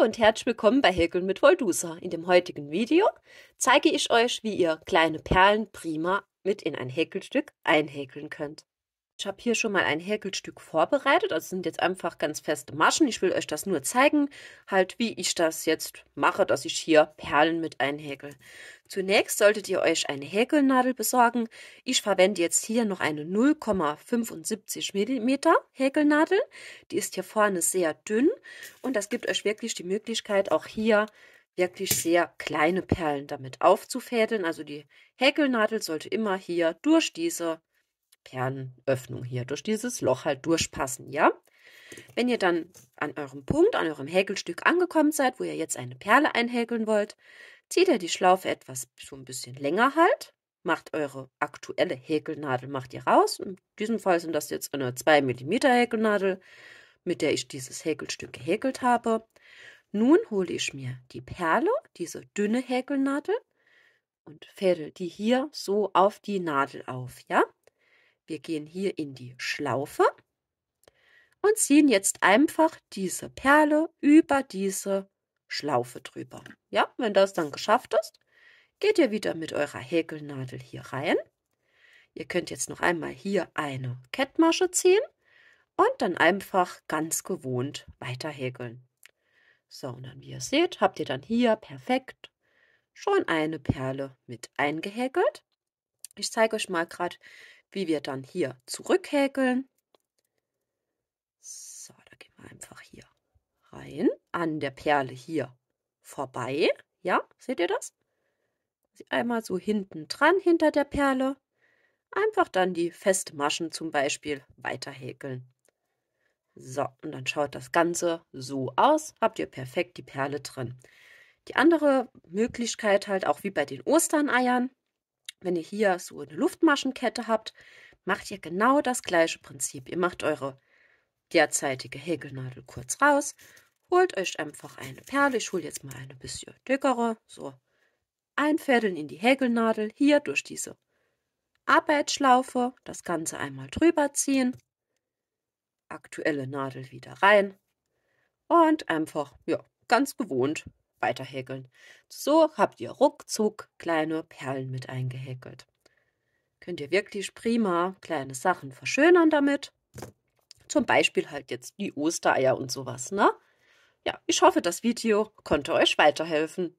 Hallo und herzlich willkommen bei Häkeln mit Voldusa. In dem heutigen Video zeige ich euch, wie ihr kleine Perlen prima mit in ein Häkelstück einhäkeln könnt. Ich habe hier schon mal ein Häkelstück vorbereitet. Also sind jetzt einfach ganz feste Maschen. Ich will euch das nur zeigen, halt wie ich das jetzt mache, dass ich hier Perlen mit einhäkel. Zunächst solltet ihr euch eine Häkelnadel besorgen. Ich verwende jetzt hier noch eine 0,75 mm Häkelnadel. Die ist hier vorne sehr dünn und das gibt euch wirklich die Möglichkeit, auch hier wirklich sehr kleine Perlen damit aufzufädeln. Also die Häkelnadel sollte immer hier durch diese Perlenöffnung hier, durch dieses Loch halt durchpassen, ja? Wenn ihr dann an eurem Punkt, an eurem Häkelstück angekommen seid, wo ihr jetzt eine Perle einhäkeln wollt, zieht ihr die Schlaufe etwas so ein bisschen länger halt, macht eure aktuelle Häkelnadel, macht ihr raus. In diesem Fall sind das jetzt eine 2 mm Häkelnadel, mit der ich dieses Häkelstück gehäkelt habe. Nun hole ich mir die Perle, diese dünne Häkelnadel, und fädel die hier so auf die Nadel auf, ja? Wir gehen hier in die Schlaufe und ziehen jetzt einfach diese Perle über diese Schlaufe drüber. Ja, wenn das dann geschafft ist, geht ihr wieder mit eurer Häkelnadel hier rein. Ihr könnt jetzt noch einmal hier eine Kettmasche ziehen und dann einfach ganz gewohnt weiter häkeln. So, und dann wie ihr seht, habt ihr dann hier perfekt schon eine Perle mit eingehäkelt. Ich zeige euch mal gerade, wie wir dann hier zurückhäkeln. So, da gehen wir einfach hier rein, an der Perle hier vorbei. Ja, seht ihr das? Einmal so hinten dran, hinter der Perle. Einfach dann die Festmaschen zum Beispiel weiterhäkeln. So, und dann schaut das Ganze so aus. Habt ihr perfekt die Perle drin. Die andere Möglichkeit halt auch wie bei den Ostereiern, wenn ihr hier so eine Luftmaschenkette habt, macht ihr genau das gleiche Prinzip. Ihr macht eure derzeitige Häkelnadel kurz raus, holt euch einfach eine Perle, ich hole jetzt mal eine bisschen dickere, so einfädeln in die Häkelnadel, hier durch diese Arbeitsschlaufe, das Ganze einmal drüber ziehen, aktuelle Nadel wieder rein und einfach, ja, ganz gewohnt weiterhäkeln. So habt ihr ruckzuck kleine Perlen mit eingehäkelt. Könnt ihr wirklich prima kleine Sachen verschönern damit. Zum Beispiel halt jetzt die Ostereier und sowas, ne? Ja, ich hoffe, das Video konnte euch weiterhelfen.